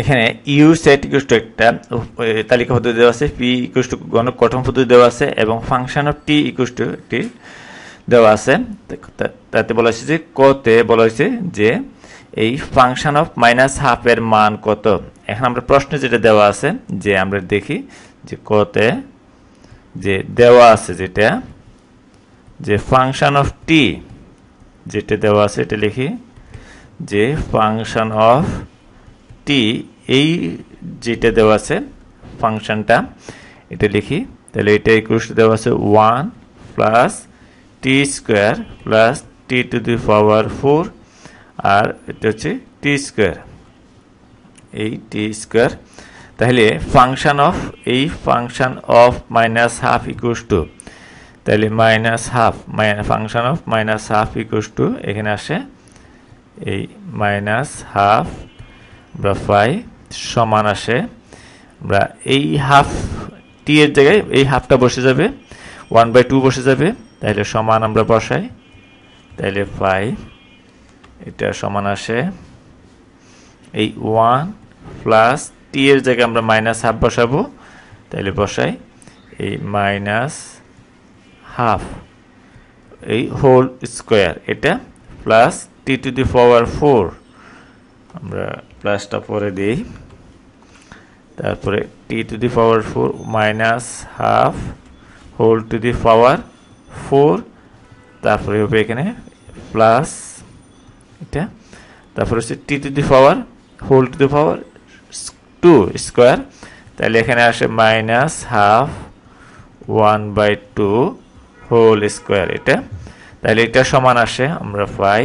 এখানে you set equals to একটা তালিকা পদ্ধতি দেওয়া আছে পি ইকুয়াস টু গণক গঠন পদ্ধতি দেওয়া আছে এবং function of T equals to একটি দেওয়া আছে তাতে বলা হয়েছে যে কতে বলা হয়েছে যে এই ফাংশন অফ মাইনাস হাফের মান কত এখন আমরা প্রশ্নে যেটা দেওয়া আছে যে আমরা দেখি যে কতে যে দেওয়া আছে যেটা যে ফাংশন অফ টি যেটা দেওয়া আছে এটা লিখি যে ফাংশন অফ টি এই যেটা দেওয়া আছে ফাংশনটা এটা লিখি তাহলে এটা ইকুয়াল দেওয়া আছে one plus T square plus T to the power four আর এটা হচ্ছে টি স্কোয়ার এই টি স্কোয়ার তাহলে ফাংশান অফ এই function of minus half equal to তাহলে minus half minus function of minus half equal to এখানে আসে এই মাইনাস হাফ আমরা ফাই সমান আসে আমরা এই হাফ টি এর জায়গায় এই হাফটা বসে যাবে ওয়ান বাই টু বসে যাবে তাহলে সমান আমরা বসাই তাহলে ফাই এটা সমান আসে এই ওয়ান প্লাস টি এর জায়গায় আমরা মাইনাস হাফ বসাবো তাহলে বসাই এই মাইনাস হাফ এই হোল স্কোয়ার এটা plus T to the power four আমরা প্লাসটা পরে দিই তারপরে T to the power four minus half whole to the power four তারপরে হবে এখানে প্লাস এটা তারপরে হচ্ছে টি to the power whole to the power two square তাহলে এখানে আসে minus half one by two whole square এটা তাহলে এটা সমান আসে আমরা পাই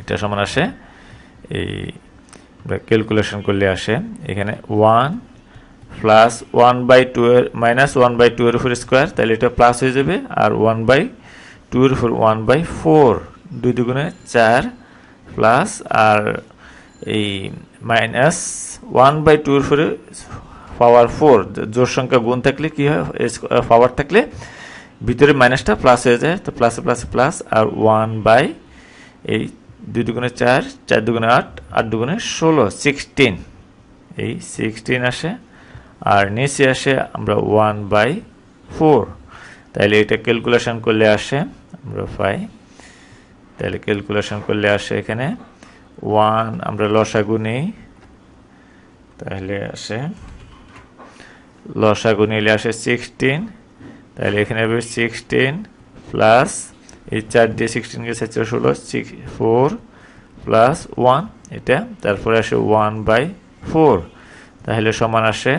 এটা সমান আসে এই ক্যালকুলেশন করলে আসে এখানে one plus one by two এর মাইনাস ওয়ান বাই টু এর ফোর স্কোয়ার তাহলে এটা প্লাস হয়ে যাবে আর ওয়ান বাই টু এর ফোর ওয়ান বাই ফোর দুই দুগুণে চার প্লাস আর এই মাইনাস ওয়ান বাই টু এর উপরে পাওয়ার ফোর জোর সংখ্যা গুণ থাকলে কী হয় পাওয়ার থাকলে ভিতরে মাইনাসটা প্লাস হয়ে যায় তো প্লাসে প্লাসে প্লাস আর ওয়ান বাই এই দুই দুগুণে চার চার দুগুণে আট আট দুগুণে ষোলো সিক্সটিন এই সিক্সটিন আসে আর নিচে আসে আমরা ওয়ান বাই ফোর তাহলে এটা ক্যালকুলেশন করলে আসে আমরা পাই তাহলে ক্যালকুলেশন করলে আসে এখানে ওয়ান আমরা লসাগু নেই তাহলে আসে লসাগু নিলে আসে সিক্সটিন তাহলে এখানে হবে সিক্সটিন প্লাস এই চার দিয়ে সিক্সটিনকে চারশো ষোলো সিক্স ফোর প্লাস ওয়ান এটা তারপরে আসে ওয়ান বাই ফোর তাহলে সমান আসে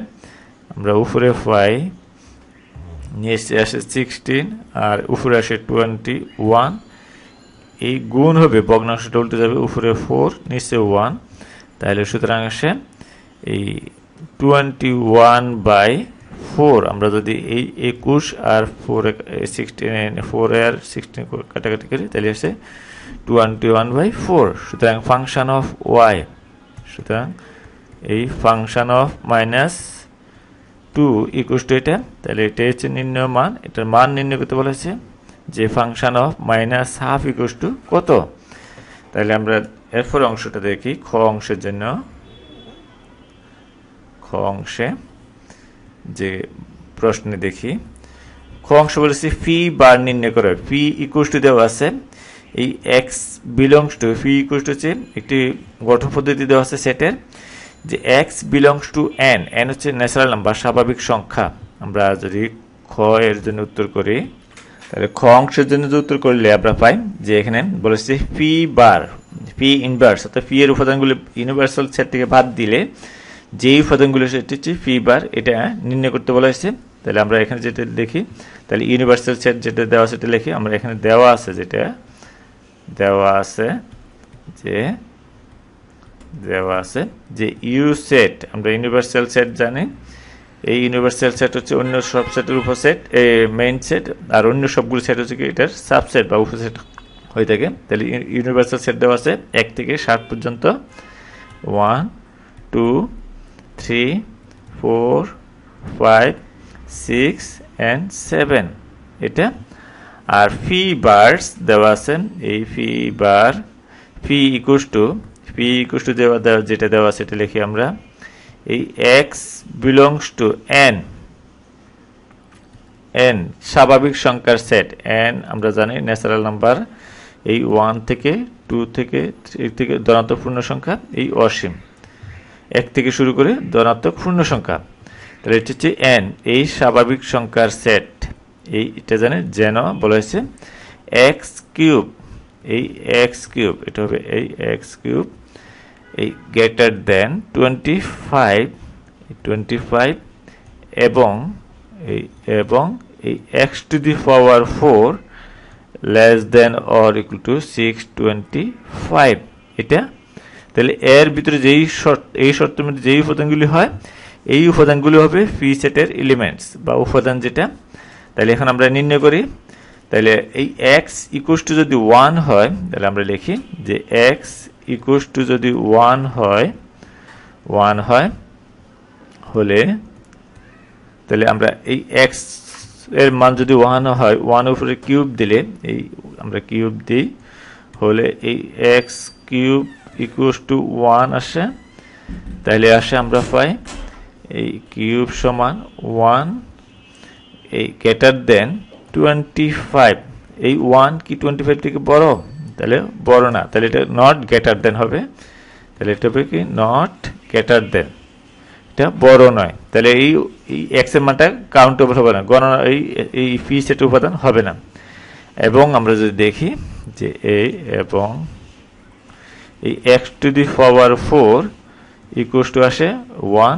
আমরা উপরে পাই নিচে আসে সিক্সটিন আর উপরে আসে টোয়েন্টি ওয়ান এই গুণ হবে ভগ্নাংশটা উল্টে যাবে উপরে ফোর নিচে ওয়ান তাহলে সুতরাং আসে এই টোয়েন্টি ওয়ান বাই ফোর আমরা যদি এই একুশ আর ফোর সিক্সটিন ফোর আর সিক্সটিন কাটাকাটি করি তাহলে আসছে টোয়েন্টি ওয়ান বাই ফোর সুতরাং ফাংশন অফ ওয়াই সুতরাং এই function of minus two equals to এটা তাহলে এটা হচ্ছে নির্ণয় মান এটার মান নির্ণয় করতে বলেছে যে function of minus half equals to কত তাহলে আমরা এরপর অংশটা দেখি খ অংশের জন্য খ অংশে যে প্রশ্নে দেখি খ অংশ বলেছি ফি বার নির্ণয় করে ফি ইকুয়াস টু দেওয়া আছে এই X belongs to phi equals to হচ্ছে একটি গঠন পদ্ধতি দেওয়া আছে সেটের যে X belongs to N N হচ্ছে ন্যাচারাল নাম্বার স্বাভাবিক সংখ্যা আমরা যদি খ এর জন্য উত্তর করি তাহলে খ অংশের জন্য যে উত্তর করলে আমরা পাই যে এখানে বলেছি ফি বার ফি ইনভার্স অর্থাৎ ফি এর উপাদানগুলি ইউনিভার্সাল সেট থেকে বাদ দিলে যে উপাদানগুলো সেটি হচ্ছে ফি বার এটা নির্ণয় করতে বলা হয়েছে তাহলে আমরা এখানে যেটা দেখি তাহলে ইউনিভার্সাল সেট যেটা দেওয়া সেটা লিখি আমরা এখানে দেওয়া আছে যেটা দেওয়া আছে যে দেওয়া আছে যে ইউ সেট আমরা ইউনিভার্সাল সেট জানি এই ইউনিভার্সাল সেট হচ্ছে অন্য সব সেটের উপসেট মেইন সেট আর অন্য সবগুলো সেট হচ্ছে কি এটার সাবসেট বা উপসেট হয়ে থাকে তাহলে ইউনিভার্সাল সেট দেওয়া আছে এক থেকে সাত পর্যন্ত one two three, four, five, six and seven এটা আর ফি বার্স দেওয়া আছেন এই ফি বার ফি ইকুস টু ফি ইকুস টু দেওয়া দেওয়া যেটা দেওয়া সেটা লিখি আমরা এই X belongs to N N স্বাভাবিক সংখ্যার সেট এন আমরা জানি ন্যাচারাল নাম্বার এই ওয়ান থেকে টু থেকে থ্রি থেকে ধনাত্মক পূর্ণ সংখ্যা এই অসীম এক থেকে শুরু করে ধনাত্মক পূর্ণ সংখ্যা তাহলে এটা হচ্ছে এন এই স্বাভাবিক সংখ্যার সেট এই এটা জানে যেন বলা হয়েছে এক্স কিউব এই এক্স কিউব এটা হবে এই এক্স কিউব এই greater than twenty five twenty five এবং এই এবং এই x to the power four less than or equal to six twenty five এটা তাহলে এর ভিতরে যেই এই শর্তের মধ্যে যেই উপাদানগুলি হয় এই উপাদানগুলি হবে ফি সেটের এলিমেন্টস বা উপাদান যেটা তাহলে এখন আমরা নির্ণয় করি তাহলে এই এক্স ইকুশ টু যদি ওয়ান হয় তাহলে আমরা লিখি যে এক্স ইকুশ টু যদি ওয়ান হয় ওয়ান হয় হলে তাহলে আমরা এই এক্স এর মান যদি ওয়ান হয় ওয়ান উপরে কিউব দিলে এই আমরা কিউব দিই হলে এই x cube equals to one আসে তাহলে আসে আমরা পাই এই কিউব সমান ওয়ান এই গ্রেটার দেন টোয়েন্টি ফাইভ এই ওয়ান কি টোয়েন্টি ফাইভ থেকে বড় তাহলে বড় না তাহলে এটা নট গ্রেটার দেন হবে তাহলে এটা হবে কি নট গ্রেটার দেন এটা বড় নয় তাহলে এই এই এক্সের মানটা কাউন্টেবল হবে না গণনা এই এই ফি সেট উপাদান হবে না এবং আমরা যদি দেখি যে এই এবং এই x to the power four equals to আসে ওয়ান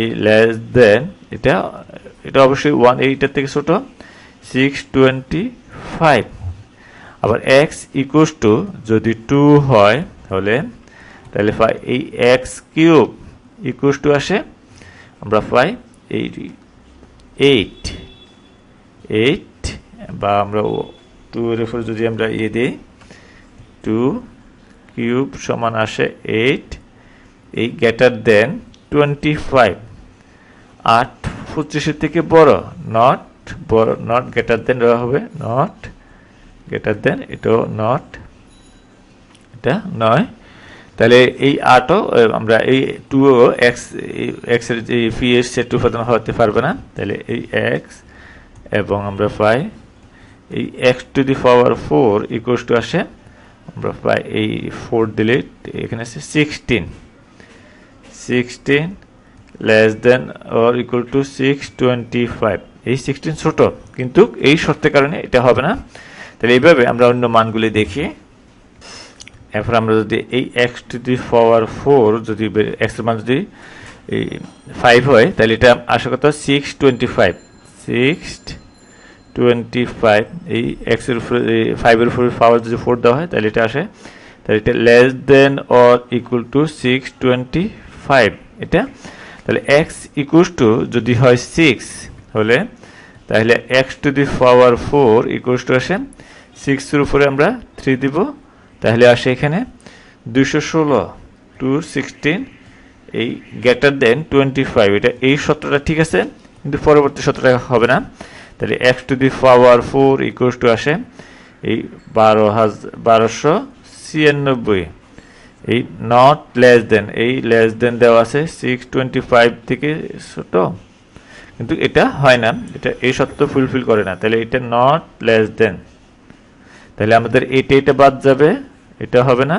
এই লেস দেন এটা এটা অবশ্যই ওয়ান এইটার থেকে ছোটো সিক্স টোয়েন্টি ফাইভ আবার এক্স ইকুয়াস টু যদি টু হয় হলে তাহলে পাই এই এক্স কিউব ইকুয়াস টু আসে আমরা পাই এই এইট এইট বা আমরা টু এর উপর যদি আমরা ইয়ে দিই টু কিউব সমান আসে এইট এই গ্রেটার দেন টোয়েন্টি ফাইভ আট পঁচিশের থেকে বড় নট বড় নট গ্রেটার দেন হবে নট গ্রেটার দেন এটাও নট এটা নয় তাহলে এই আটও আমরা এই টুও এক্স এক্সের যে ফি এসছে টু ফাদন হতে পারবে না তাহলে এই এক্স এবং আমরা পাই এই x to the power four equals to আসে আমরা পাই এই ফোর দিলে এখানে আছে sixteen sixteen less than or equal to six twenty five এই সিক্সটিন ছোটো কিন্তু এই শর্তের কারণে এটা হবে না তাহলে এইভাবে আমরা অন্য মানগুলি দেখি এরপর আমরা যদি এই x to the power four যদি এক্সের মান যদি এই ফাইভ হয় তাহলে এটা আশা কথা six twenty five six twenty five এই এক্সের উপরে ফাইভের উপরে পাওয়ার যদি ফোর দেওয়া হয় তাহলে এটা আসে তাহলে এটা less than or equal to six twenty five এটা তাহলে এক্স ইকুয়াল টু যদি হয় সিক্স হলে তাহলে x to the power four equal to আসে সিক্সের উপরে আমরা থ্রি দিব তাহলে আসে এখানে দুশো ষোলো টু সিক্সটিন এই গ্যাটার দেন টোয়েন্টি ফাইভ এটা এই সত্রটা ঠিক আছে কিন্তু পরবর্তী সত্রটা হবে না তাহলে x to the power four equal to আসে এই বারো হাজার বারোশো ছিয়ানব্বই এই নট লেস দেন এই লেস দেন দেওয়া আছে সিক্স টোয়েন্টি ফাইভ থেকে ছোট কিন্তু এটা হয় না এটা এই সত্য ফুলফিল করে না তাহলে এটা নট লেস দেন তাহলে আমাদের এটা এটা বাদ যাবে এটা হবে না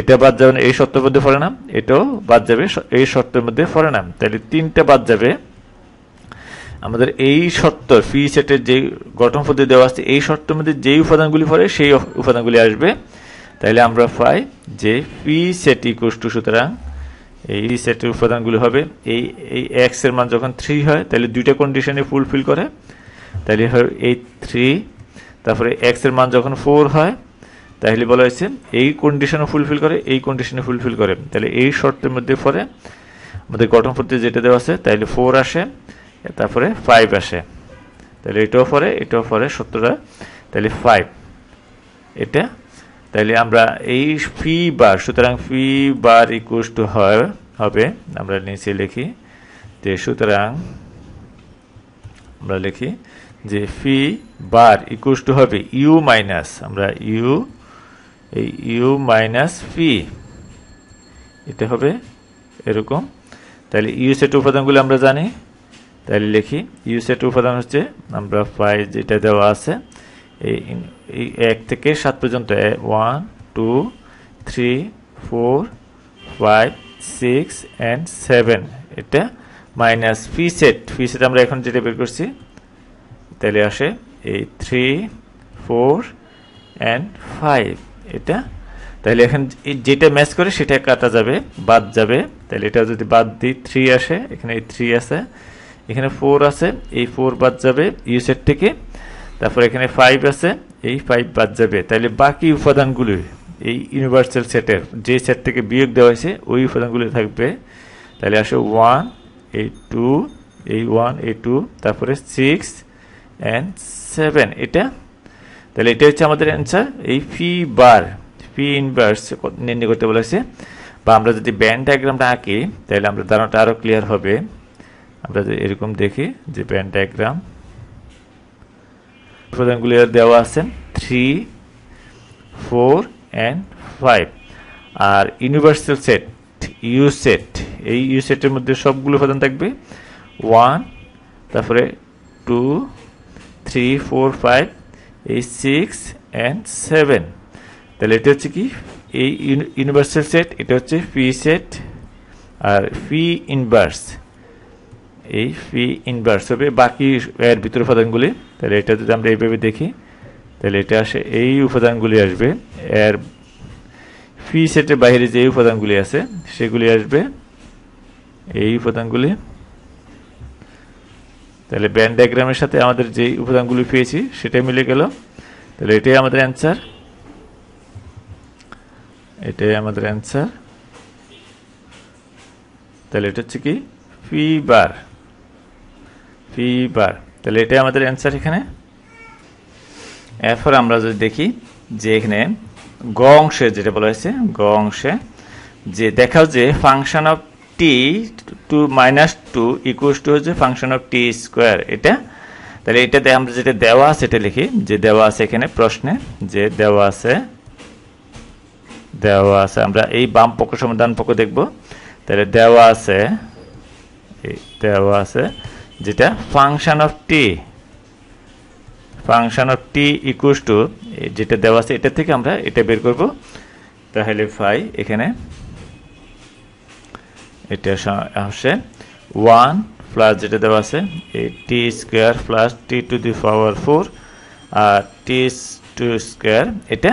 এটা বাদ যাবে না এই সত্যের মধ্যে ফলে না এটাও বাদ যাবে এই সত্যের মধ্যে ফলে না তাহলে তিনটা বাদ যাবে আমাদের এই শর্ত ফি সেটের যেই গঠন পদ্ধতি দেওয়া আছে এই শর্তের মধ্যে যেই উপাদানগুলি পড়ে সেই উপাদানগুলি আসবে তাহলে আমরা পাই যে ফি সেট ইকুয়াস টু সুতরাং এই সেটের উপাদানগুলি হবে এই এই এক্স এর মান যখন থ্রি হয় তাহলে দুইটা কন্ডিশনে ফুলফিল করে তাহলে হয় এই থ্রি তারপরে এক্স এর মান যখন ফোর হয় তাহলে বলা হয়েছে এই কন্ডিশনে ফুলফিল করে এই কন্ডিশনে ফুলফিল করে তাহলে এই শর্তের মধ্যে পরে আমাদের গঠন পদ্ধতি যেটা দেওয়া আছে তাহলে ফোর আসে তারপরে ফাইভ আসে তাহলে এটাও পরে এটাও পরে সত্তরটা তাহলে ফাইভ এটা তাহলে আমরা এই ফি বার সুতরাং ফি বার ইকুয়াস টু হয় হবে আমরা নিচে লিখি যে সুতরাং আমরা লিখি যে ফি বার ইকুয়াস টু হবে ইউ মাইনাস আমরা ইউ এই ইউ মাইনাস ফি এটা হবে এরকম তাহলে ইউ সেট উপাদানগুলো আমরা জানি তাহলে লিখি ইউসেট উপাদান হচ্ছে আমরা ফাইভ যেটা দেওয়া আছে এই এক থেকে সাত পর্যন্ত one two three four five six and seven এটা minus phi set phi set আমরা এখন যেটা বের করছি তাহলে আসে এই থ্রি ফোর অ্যান্ড ফাইভ এটা তাহলে এখন যেটা ম্যাচ করে সেটা কাটা যাবে বাদ যাবে তাহলে এটা যদি বাদ দিই থ্রি আসে এখানে এই থ্রি আছে এখানে ফোর আছে এই ফোর বাদ যাবে সেট থেকে তারপর এখানে ফাইভ আছে এই ফাইভ বাদ যাবে তাইলে বাকি উপাদানগুলি এই ইউনিভার্সাল সেটের যে সেট থেকে বিয়োগ দেওয়া হয়েছে ওই উপাদানগুলি থাকবে তাহলে আসে ওয়ান এই টু এই ওয়ান এই টু তারপরে সিক্স অ্যান্ড সেভেন এটা তাহলে এটা হচ্ছে আমাদের অ্যান্সার এই ফি বার ফি ইনভার্স নির্ণয় করতে বলেছে বা আমরা যদি ব্যান্ড ডায়াগ্রামটা আঁকি তাহলে আমরা ধারণাটা আরও ক্লিয়ার হবে আমরা যে এরকম দেখি যে প্যান্টাগ্রাম উপাদানগুলি দেওয়া আছে থ্রি ফোর অ্যান্ড ফাইভ আর ইউনিভার্সাল সেট ইউ সেট এই ইউ সেটের মধ্যে সবগুলো উপাদান থাকবে ওয়ান তারপরে টু থ্রি ফোর ফাইভ এই সিক্স অ্যান্ড সেভেন তাহলে এটা হচ্ছে কি এই ইউনিভার্সাল সেট এটা হচ্ছে পি সেট আর পি ইনভার্স এই ফি ইনভার্স হবে বাকি এর ভিতরে উপাদানগুলি তাহলে এটা যদি আমরা এইভাবে দেখি তাহলে এটা আসে এই উপাদানগুলি আসবে এর ফি সেটের বাইরে যে উপাদানগুলি আছে সেগুলি আসবে এই উপাদানগুলি তাহলে ব্যান্ড ডায়াগ্রামের সাথে আমাদের যে উপাদানগুলি পেয়েছি সেটাই মিলে গেল তাহলে এটাই আমাদের অ্যান্সার এটাই আমাদের অ্যান্সার তাহলে এটা হচ্ছে কি ফি বার পি বার তাহলে এটাই আমাদের অ্যান্সার এখানে এরপর আমরা যদি দেখি যে এখানে গ অংশে যেটা বলা হয়েছে গ অংশে যে দেখাও যে function of t to minus two equals to হচ্ছে ফাংশন অফ টি স্কোয়ার এটা তাহলে এটাতে আমরা যেটা দেওয়া আছে এটা লিখি যে দেওয়া আছে এখানে প্রশ্নে যে দেওয়া আছে দেওয়া আছে আমরা এই বাম পক্ষ সমাধান পক্ষ দেখব তাহলে দেওয়া আছে দেওয়া আছে যেটা function of t function of T equals to যেটা দেওয়া আছে এটা থেকে আমরা এটা বের করব তাহলে ফাই এখানে এটা আসে ওয়ান প্লাস যেটা দেওয়া আছে এই টি square plus T to the power four আর টি টু স্কোয়ার এটা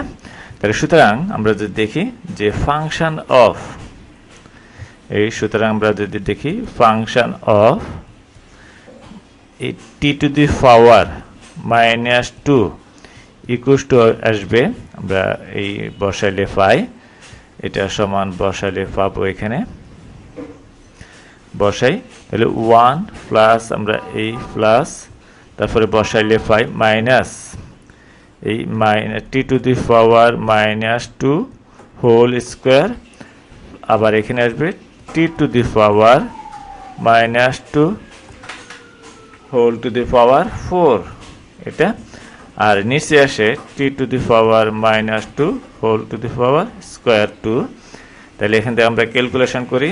তাহলে সুতরাং আমরা যদি দেখি যে ফাংশান অফ এই সুতরাং আমরা যদি দেখি function of t to the power minus two equals to আসবে আমরা এই বসাইলে পাই এটা সমান বসাইলে পাবো এখানে বসাই তাহলে ওয়ান প্লাস আমরা এই প্লাস তারপরে বসাইলে পাই মাইনাস এই minus t to the power minus two whole square আবার এখানে আসবে t to the power minus two whole to the power four এটা আর নিচে আসে t to the power minus two whole to the power square to তাহলে এখান থেকে আমরা ক্যালকুলেশন করি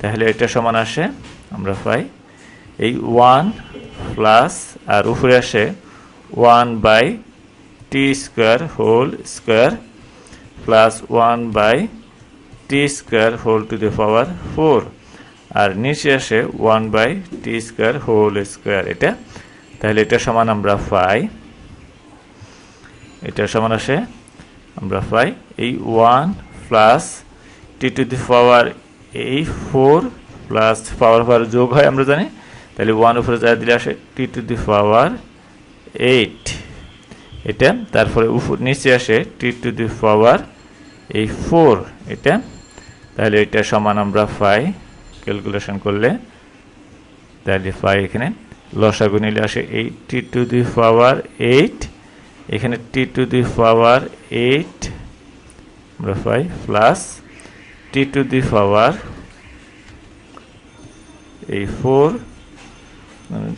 তাহলে এটা সমান আসে আমরা পাই এই ওয়ান প্লাস আর উপরে আসে one by t square whole square plus one by t square whole to the power four আর নিচে আসে one by t square whole square এটা তাহলে এটা সমান আমরা পাই এটা সমান আসে আমরা পাই এই one plus T to the power এই ফোর প্লাস পাওয়ার পাওয়ার যোগ হয় আমরা জানি তাহলে ওয়ান উপরে যা দিলে আসে t to the power eight এটা তারপরে উপর নিচে আসে টি টু দি পাওয়ার এই ফোর এটা তাহলে এটা সমান আমরা পাই ক্যালকুলেশন করলে তাহলে পাই এখানে লসাগু নিলে আসে eight t to the power eight এখানে t to the power eight আমরা পাই plus T to the power এই ফোর মানে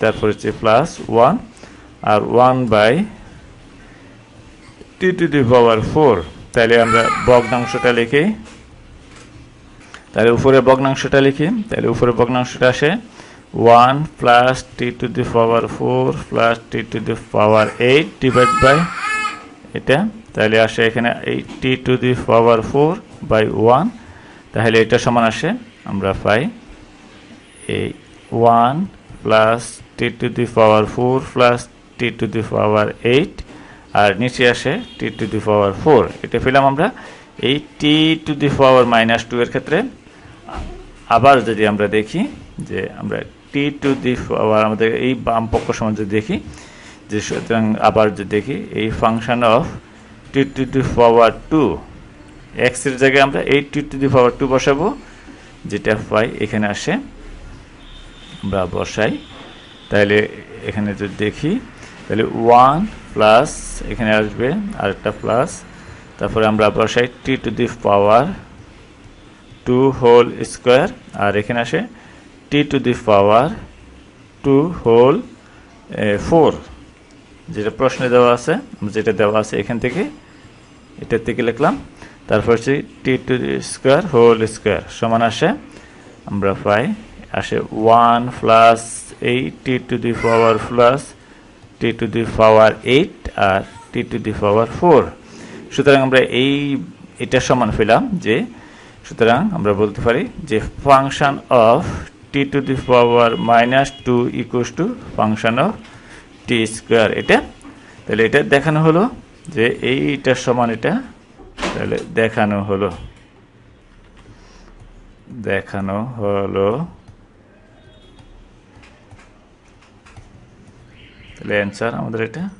তারপর হচ্ছে প্লাস ওয়ান আর one by t to the power four তাহলে আমরা ভগ্নাংশটা লিখে তাহলে উপরে ভগ্নাংশটা লিখি তাহলে উপরে ভগ্নাংশটা আসে one plus T to the power four plus T to the power eight divide by এটা তাহলে আসে এখানে এই t to the power four by one তাহলে এটা সমান আসে আমরা পাই এই one plus T to the power four plus T to the power eight আর নিচে আসে t to the power four এটা পেলাম আমরা এই t to the power minus two এর ক্ষেত্রে আবার যদি আমরা দেখি যে আমরা টি টু দি আবার আমাদের এই বাম পক্ষ সমান যদি দেখি যে সুতরাং আবার যদি দেখি এই function of t to the power two এক্সের জায়গায় আমরা এই t to the power two বসাবো যেটা পাই এখানে আসে আমরা বসাই তাহলে এখানে যদি দেখি তাহলে ওয়ান প্লাস এখানে আসবে আরেকটা প্লাস তারপরে আমরা বসাই t to the power two whole square আর এখানে আসে t to the power two whole four যেটা প্রশ্নে দেওয়া আছে যেটা দেওয়া আছে এখান থেকে এটার থেকে লিখলাম তারপর হচ্ছে টি টু স্কোয়ার হোল স্কোয়ার সমান আসে আমরা পাই আসে one plus eight t to the power plus T to the power eight আর t to the power four সুতরাং আমরা এই এটা সমান পেলাম যে সুতরাং আমরা বলতে পারি যে function of t to the power minus two equals to function of t square এটা তাহলে এটা দেখানো হলো যে এইটার সমান এটা তাহলে দেখানো হলো দেখানো হলো তাহলে অ্যান্সার আমাদের এটা